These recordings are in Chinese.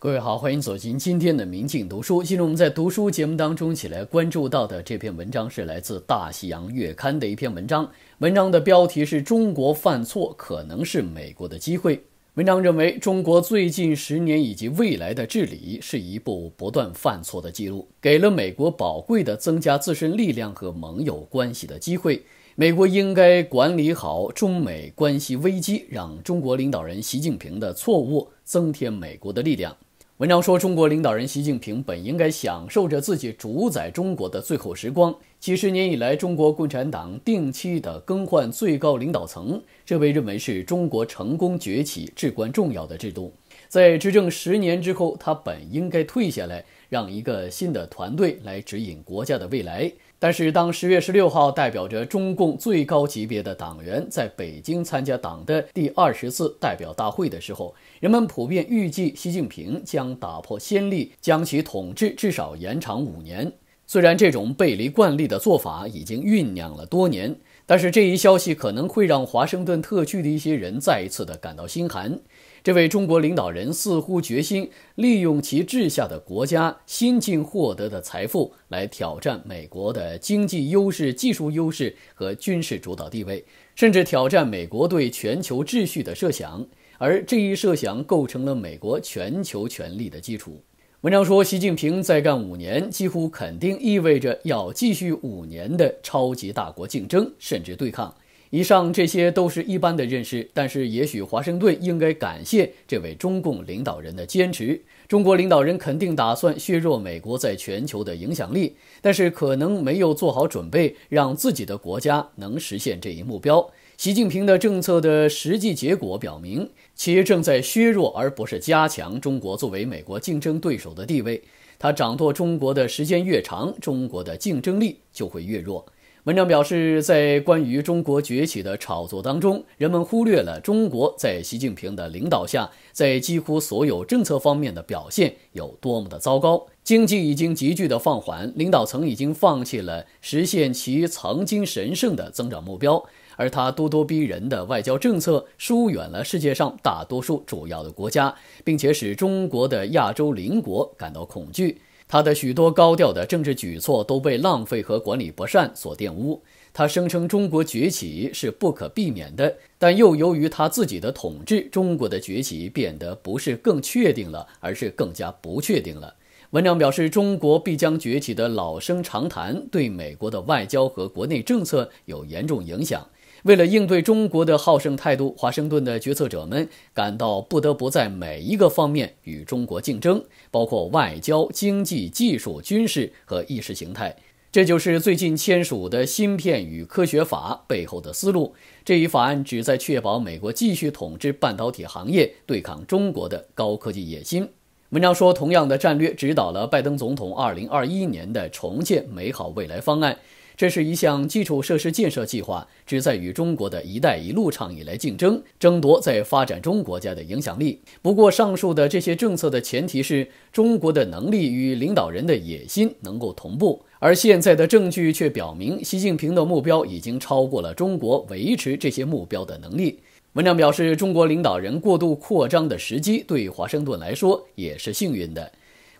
各位好，欢迎走进今天的《明镜读书》。今天我们在读书节目当中起来关注到的这篇文章是来自《大西洋月刊》的一篇文章，文章的标题是《中国犯错可能是美国的机会》。文章认为，中国最近十年以及未来的治理是一部不断犯错的记录，给了美国宝贵的增加自身力量和盟友关系的机会。美国应该管理好中美关系危机，让中国领导人习近平的错误增添美国的力量。文章说，中国领导人习近平本应该享受着自己主宰中国的最后时光。几十年以来，中国共产党定期的更换最高领导层，这被认为是中国成功崛起至关重要的制度。在执政十年之后，他本应该退下来，让一个新的团队来指引国家的未来。但是，当十月十六号代表着中共最高级别的党员在北京参加党的第二十次代表大会的时候，人们普遍预计习近平将打破先例，将其统治至少延长五年。虽然这种背离惯例的做法已经酝酿了多年，但是这一消息可能会让华盛顿特区的一些人再一次的感到心寒。这位中国领导人似乎决心利用其治下的国家新近获得的财富来挑战美国的经济优势、技术优势和军事主导地位，甚至挑战美国对全球秩序的设想，而这一设想构成了美国全球权力的基础。文章说，习近平再干五年，几乎肯定意味着要继续五年的超级大国竞争，甚至对抗。以上这些都是一般的认识，但是也许华盛顿应该感谢这位中共领导人的坚持。中国领导人肯定打算削弱美国在全球的影响力，但是可能没有做好准备让自己的国家能实现这一目标。习近平的政策的实际结果表明，其正在削弱而不是加强中国作为美国竞争对手的地位。他掌舵中国的时间越长，中国的竞争力就会越弱。文章表示，在关于中国崛起的炒作当中，人们忽略了中国在习近平的领导下，在几乎所有政策方面的表现有多么的糟糕。经济已经急剧的放缓，领导层已经放弃了实现其曾经神圣的增长目标，而他咄咄逼人的外交政策疏远了世界上大多数主要的国家，并且使中国的亚洲邻国感到恐惧。他的许多高调的政治举措都被浪费和管理不善所玷污。他声称中国崛起是不可避免的，但又由于他自己的统治，中国的崛起变得不是更确定了，而是更加不确定了。文章表示，中国必将崛起的老生常谈对美国的外交和国内政策有严重影响。为了应对中国的好胜态度，华盛顿的决策者们感到不得不在每一个方面与中国竞争，包括外交、经济、技术、军事和意识形态。这就是最近签署的《芯片与科学法》背后的思路。这一法案旨在确保美国继续统治半导体行业，对抗中国的高科技野心。文章说，同样的战略指导了拜登总统2021年的《重建美好未来》方案。这是一项基础设施建设计划，旨在与中国的一带一路倡议来竞争，争夺在发展中国家的影响力。不过，上述的这些政策的前提是中国的能力与领导人的野心能够同步，而现在的证据却表明，习近平的目标已经超过了中国维持这些目标的能力。文章表示，中国领导人过度扩张的时机对华盛顿来说也是幸运的。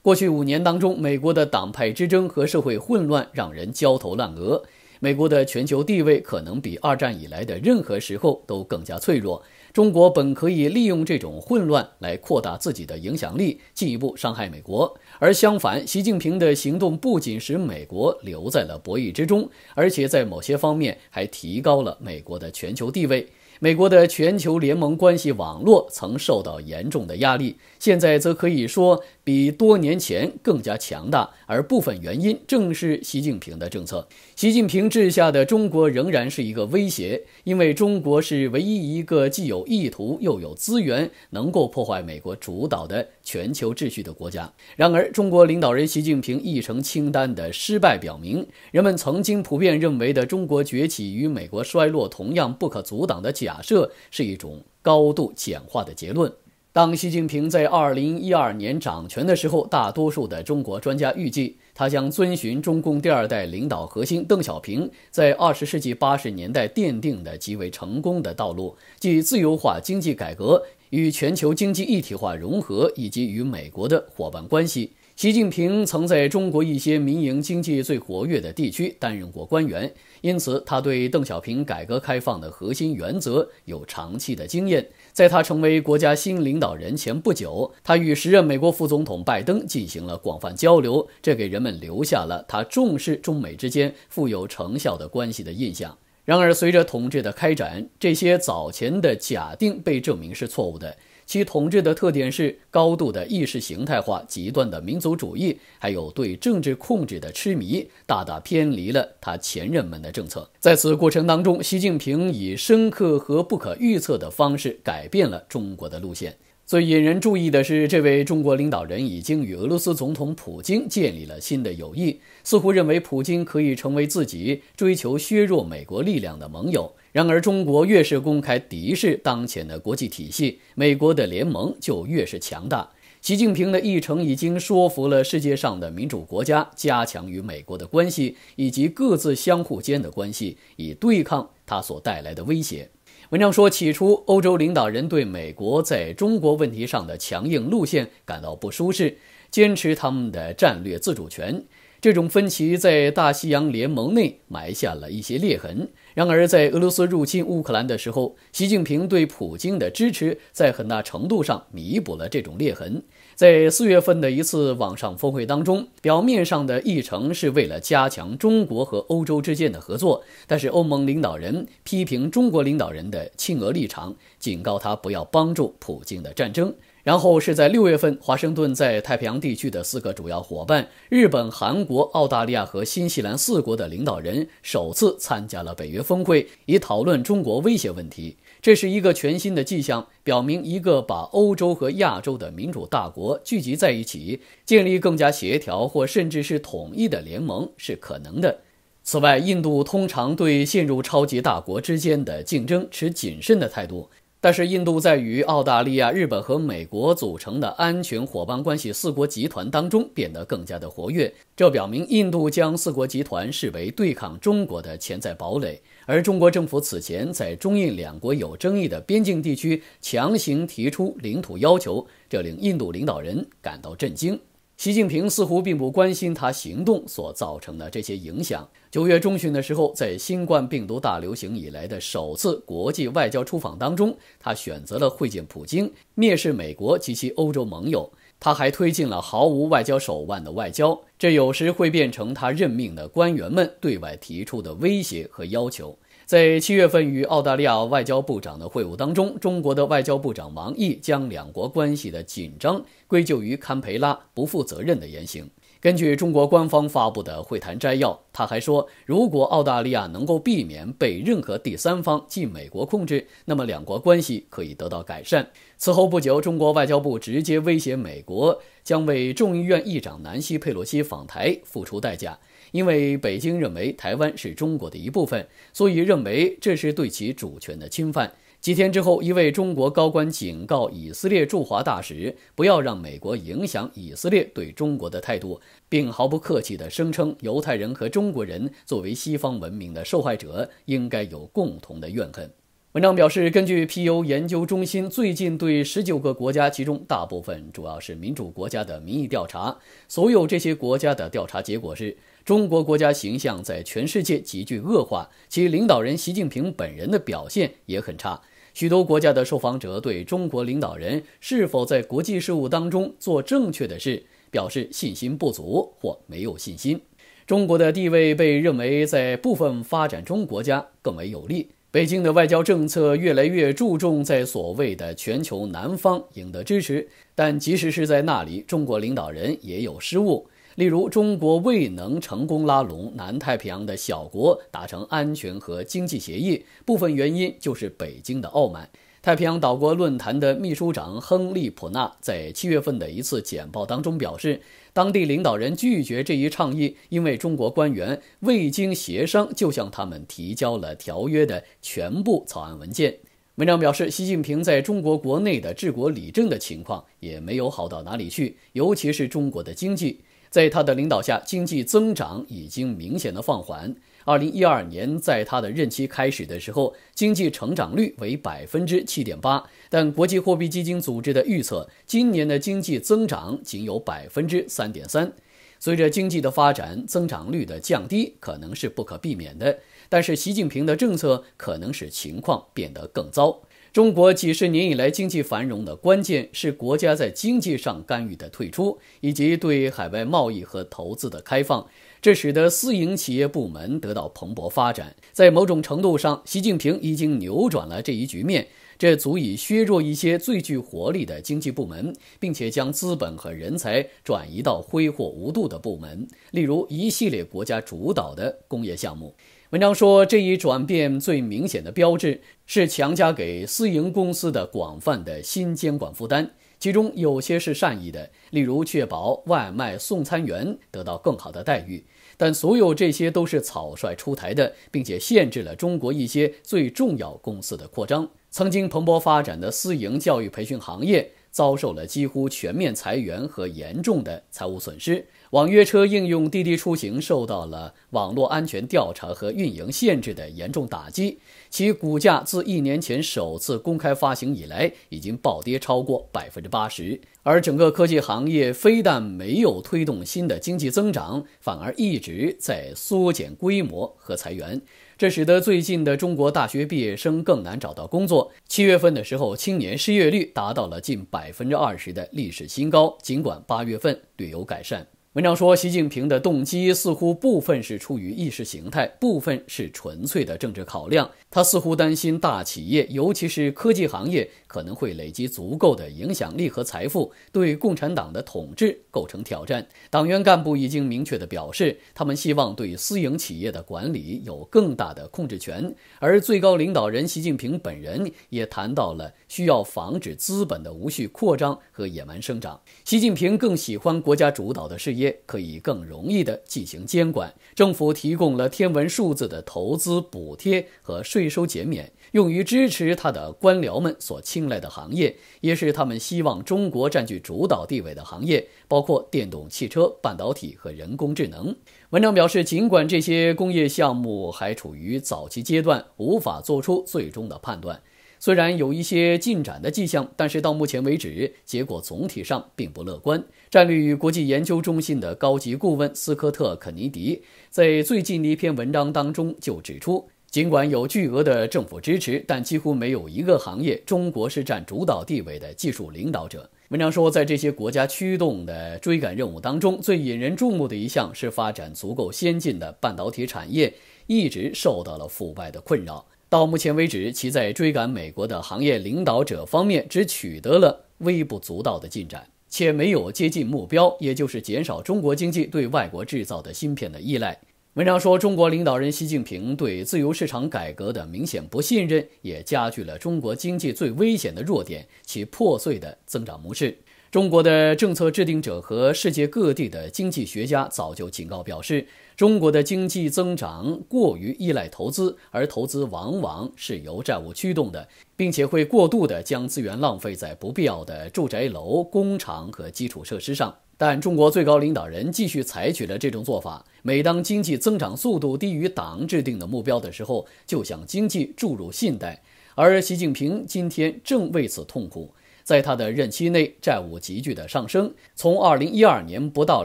过去五年当中，美国的党派之争和社会混乱让人焦头烂额。美国的全球地位可能比二战以来的任何时候都更加脆弱。中国本可以利用这种混乱来扩大自己的影响力，进一步伤害美国。而相反，习近平的行动不仅使美国留在了博弈之中，而且在某些方面还提高了美国的全球地位。美国的全球联盟关系网络曾受到严重的压力。现在则可以说比多年前更加强大，而部分原因正是习近平的政策。习近平治下的中国仍然是一个威胁，因为中国是唯一一个既有意图又有资源，能够破坏美国主导的全球秩序的国家。然而，中国领导人习近平议程清单的失败表明，人们曾经普遍认为的中国崛起与美国衰落同样不可阻挡的假设，是一种高度简化的结论。当习近平在二零一二年掌权的时候，大多数的中国专家预计他将遵循中共第二代领导核心邓小平在二十世纪八十年代奠定的极为成功的道路，即自由化经济改革与全球经济一体化融合以及与美国的伙伴关系。习近平曾在中国一些民营经济最活跃的地区担任过官员，因此他对邓小平改革开放的核心原则有长期的经验。在他成为国家新领导人前不久，他与时任美国副总统拜登进行了广泛交流，这给人们留下了他重视中美之间富有成效的关系的印象。然而，随着统治的开展，这些早前的假定被证明是错误的。其统治的特点是高度的意识形态化、极端的民族主义，还有对政治控制的痴迷，大大偏离了他前任们的政策。在此过程当中，习近平以深刻和不可预测的方式改变了中国的路线。最引人注意的是，这位中国领导人已经与俄罗斯总统普京建立了新的友谊，似乎认为普京可以成为自己追求削弱美国力量的盟友。然而，中国越是公开敌视当前的国际体系，美国的联盟就越是强大。习近平的议程已经说服了世界上的民主国家加强与美国的关系，以及各自相互间的关系，以对抗他所带来的威胁。文章说，起初，欧洲领导人对美国在中国问题上的强硬路线感到不舒适，坚持他们的战略自主权。这种分歧在大西洋联盟内埋下了一些裂痕。然而，在俄罗斯入侵乌克兰的时候，习近平对普京的支持在很大程度上弥补了这种裂痕。在四月份的一次网上峰会当中，表面上的议程是为了加强中国和欧洲之间的合作，但是欧盟领导人批评中国领导人的亲俄立场，警告他不要帮助普京的战争。然后是在六月份，华盛顿在太平洋地区的四个主要伙伴——日本、韩国、澳大利亚和新西兰四国的领导人首次参加了北约峰会，以讨论中国威胁问题。这是一个全新的迹象，表明一个把欧洲和亚洲的民主大国聚集在一起，建立更加协调或甚至是统一的联盟是可能的。此外，印度通常对陷入超级大国之间的竞争持谨慎的态度。但是，印度在与澳大利亚、日本和美国组成的安全伙伴关系四国集团当中变得更加的活跃，这表明印度将四国集团视为对抗中国的潜在堡垒。而中国政府此前在中印两国有争议的边境地区强行提出领土要求，这令印度领导人感到震惊。习近平似乎并不关心他行动所造成的这些影响。九月中旬的时候，在新冠病毒大流行以来的首次国际外交出访当中，他选择了会见普京，蔑视美国及其欧洲盟友。他还推进了毫无外交手腕的外交，这有时会变成他任命的官员们对外提出的威胁和要求。在七月份与澳大利亚外交部长的会晤当中，中国的外交部长王毅将两国关系的紧张归咎于堪培拉不负责任的言行。根据中国官方发布的会谈摘要，他还说，如果澳大利亚能够避免被任何第三方，即美国控制，那么两国关系可以得到改善。此后不久，中国外交部直接威胁美国，将为众议院议长南希·佩洛西访台付出代价。因为北京认为台湾是中国的一部分，所以认为这是对其主权的侵犯。几天之后，一位中国高官警告以色列驻华大使，不要让美国影响以色列对中国的态度，并毫不客气地声称，犹太人和中国人作为西方文明的受害者，应该有共同的怨恨。文章表示，根据皮尤研究中心最近对十九个国家，其中大部分主要是民主国家的民意调查，所有这些国家的调查结果是。中国国家形象在全世界急剧恶化，其领导人习近平本人的表现也很差。许多国家的受访者对中国领导人是否在国际事务当中做正确的事表示信心不足或没有信心。中国的地位被认为在部分发展中国家更为有利。北京的外交政策越来越注重在所谓的“全球南方”赢得支持，但即使是在那里，中国领导人也有失误。例如，中国未能成功拉拢南太平洋的小国达成安全和经济协议，部分原因就是北京的傲慢。太平洋岛国论坛的秘书长亨利·普纳在七月份的一次简报当中表示，当地领导人拒绝这一倡议，因为中国官员未经协商就向他们提交了条约的全部草案文件。文章表示，习近平在中国国内的治国理政的情况也没有好到哪里去，尤其是中国的经济。在他的领导下，经济增长已经明显的放缓。二零一二年，在他的任期开始的时候，经济成长率为百分之七点八，但国际货币基金组织的预测，今年的经济增长仅有百分之三点三。随着经济的发展，增长率的降低可能是不可避免的。但是，习近平的政策可能使情况变得更糟。中国几十年以来经济繁荣的关键是国家在经济上干预的退出，以及对海外贸易和投资的开放，这使得私营企业部门得到蓬勃发展。在某种程度上，习近平已经扭转了这一局面，这足以削弱一些最具活力的经济部门，并且将资本和人才转移到挥霍无度的部门，例如一系列国家主导的工业项目。文章说，这一转变最明显的标志是强加给私营公司的广泛的新监管负担，其中有些是善意的，例如确保外卖送餐员得到更好的待遇。但所有这些都是草率出台的，并且限制了中国一些最重要公司的扩张。曾经蓬勃发展的私营教育培训行业。遭受了几乎全面裁员和严重的财务损失。网约车应用滴滴出行受到了网络安全调查和运营限制的严重打击，其股价自一年前首次公开发行以来已经暴跌超过百分之八十。而整个科技行业非但没有推动新的经济增长，反而一直在缩减规模和裁员。这使得最近的中国大学毕业生更难找到工作。七月份的时候，青年失业率达到了近百分之二十的历史新高。尽管八月份略有改善。文章说，习近平的动机似乎部分是出于意识形态，部分是纯粹的政治考量。他似乎担心大企业，尤其是科技行业，可能会累积足够的影响力和财富，对共产党的统治构成挑战。党员干部已经明确地表示，他们希望对私营企业的管理有更大的控制权。而最高领导人习近平本人也谈到了需要防止资本的无序扩张和野蛮生长。习近平更喜欢国家主导的事业。也可以更容易地进行监管。政府提供了天文数字的投资补贴和税收减免，用于支持他的官僚们所青睐的行业，也是他们希望中国占据主导地位的行业，包括电动汽车、半导体和人工智能。文章表示，尽管这些工业项目还处于早期阶段，无法做出最终的判断。虽然有一些进展的迹象，但是到目前为止，结果总体上并不乐观。战略与国际研究中心的高级顾问斯科特·肯尼迪在最近的一篇文章当中就指出，尽管有巨额的政府支持，但几乎没有一个行业中国是占主导地位的技术领导者。文章说，在这些国家驱动的追赶任务当中，最引人注目的一项是发展足够先进的半导体产业，一直受到了腐败的困扰。到目前为止，其在追赶美国的行业领导者方面只取得了微不足道的进展，且没有接近目标，也就是减少中国经济对外国制造的芯片的依赖。文章说，中国领导人习近平对自由市场改革的明显不信任，也加剧了中国经济最危险的弱点——其破碎的增长模式。中国的政策制定者和世界各地的经济学家早就警告表示。中国的经济增长过于依赖投资，而投资往往是由债务驱动的，并且会过度的将资源浪费在不必要的住宅楼、工厂和基础设施上。但中国最高领导人继续采取了这种做法。每当经济增长速度低于党制定的目标的时候，就向经济注入信贷。而习近平今天正为此痛苦。在他的任期内，债务急剧的上升，从二零一二年不到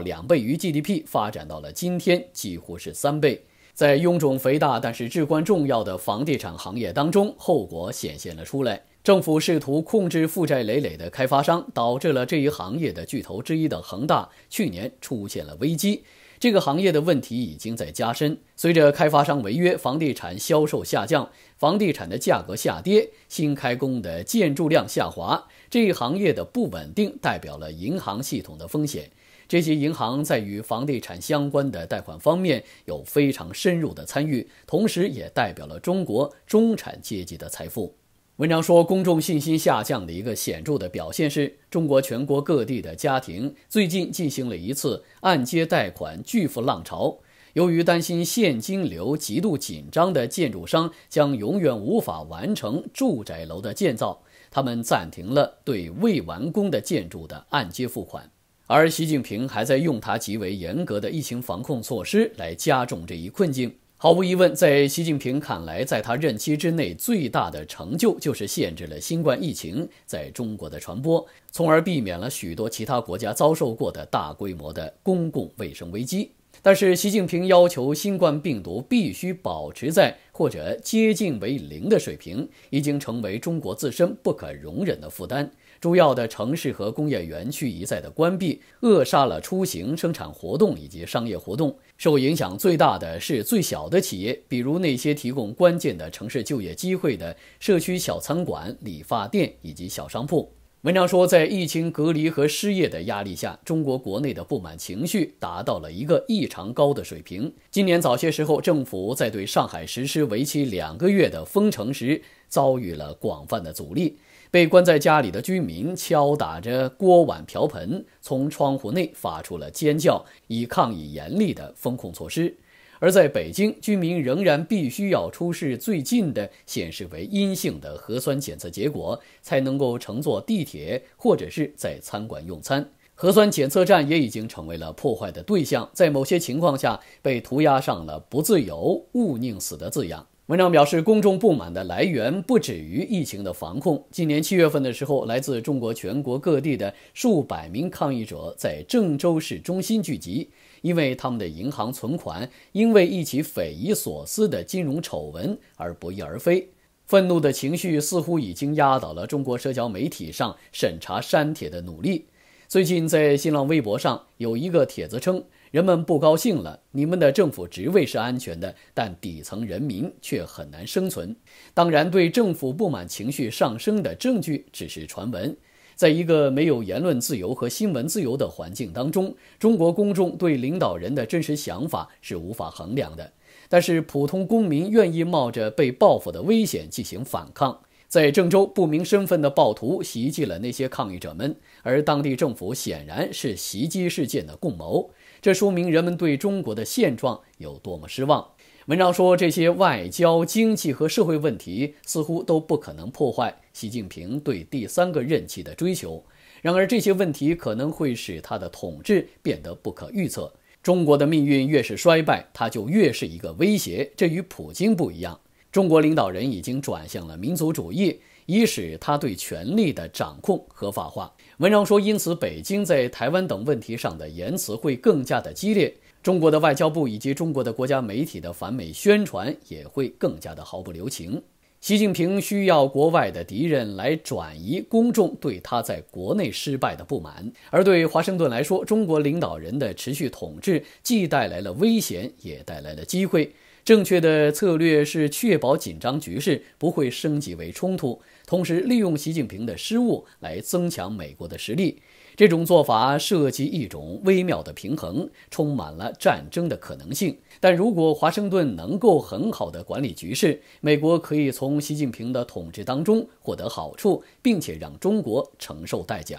两倍于 GDP 发展到了今天几乎是三倍。在臃肿肥大但是至关重要的房地产行业当中，后果显现了出来。政府试图控制负债累累的开发商，导致了这一行业的巨头之一的恒大去年出现了危机。这个行业的问题已经在加深，随着开发商违约，房地产销售下降，房地产的价格下跌，新开工的建筑量下滑。这一行业的不稳定代表了银行系统的风险。这些银行在与房地产相关的贷款方面有非常深入的参与，同时也代表了中国中产阶级的财富。文章说，公众信心下降的一个显著的表现是，中国全国各地的家庭最近进行了一次按揭贷款巨幅浪潮。由于担心现金流极度紧张的建筑商将永远无法完成住宅楼的建造。他们暂停了对未完工的建筑的按揭付款，而习近平还在用他极为严格的疫情防控措施来加重这一困境。毫无疑问，在习近平看来，在他任期之内最大的成就就是限制了新冠疫情在中国的传播，从而避免了许多其他国家遭受过的大规模的公共卫生危机。但是，习近平要求新冠病毒必须保持在或者接近为零的水平，已经成为中国自身不可容忍的负担。主要的城市和工业园区一再的关闭，扼杀了出行、生产活动以及商业活动。受影响最大的是最小的企业，比如那些提供关键的城市就业机会的社区小餐馆、理发店以及小商铺。文章说，在疫情隔离和失业的压力下，中国国内的不满情绪达到了一个异常高的水平。今年早些时候，政府在对上海实施为期两个月的封城时，遭遇了广泛的阻力。被关在家里的居民敲打着锅碗瓢盆，从窗户内发出了尖叫，以抗议严厉的封控措施。而在北京，居民仍然必须要出示最近的显示为阴性的核酸检测结果，才能够乘坐地铁或者是在餐馆用餐。核酸检测站也已经成为了破坏的对象，在某些情况下被涂鸦上了“不自由，勿宁死”的字样。文章表示，公众不满的来源不止于疫情的防控。今年七月份的时候，来自中国全国各地的数百名抗议者在郑州市中心聚集。因为他们的银行存款因为一起匪夷所思的金融丑闻而不翼而飞，愤怒的情绪似乎已经压倒了中国社交媒体上审查删帖的努力。最近在新浪微博上有一个帖子称，人们不高兴了，你们的政府职位是安全的，但底层人民却很难生存。当然，对政府不满情绪上升的证据只是传闻。在一个没有言论自由和新闻自由的环境当中，中国公众对领导人的真实想法是无法衡量的。但是，普通公民愿意冒着被报复的危险进行反抗。在郑州，不明身份的暴徒袭击了那些抗议者们，而当地政府显然是袭击事件的共谋。这说明人们对中国的现状有多么失望。文章说，这些外交、经济和社会问题似乎都不可能破坏习近平对第三个任期的追求。然而，这些问题可能会使他的统治变得不可预测。中国的命运越是衰败，他就越是一个威胁。这与普京不一样。中国领导人已经转向了民族主义，以使他对权力的掌控合法化。文章说，因此，北京在台湾等问题上的言辞会更加的激烈。中国的外交部以及中国的国家媒体的反美宣传也会更加的毫不留情。习近平需要国外的敌人来转移公众对他在国内失败的不满，而对华盛顿来说，中国领导人的持续统治既带来了危险，也带来了机会。正确的策略是确保紧张局势不会升级为冲突，同时利用习近平的失误来增强美国的实力。这种做法涉及一种微妙的平衡，充满了战争的可能性。但如果华盛顿能够很好的管理局势，美国可以从习近平的统治当中获得好处，并且让中国承受代价。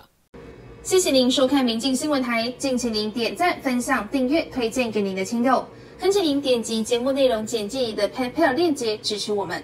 谢谢您收看民进新闻台，敬请您点赞、分享、订阅、推荐给您的亲友，恳请您点击节目内容简介里的 PayPal 链接支持我们。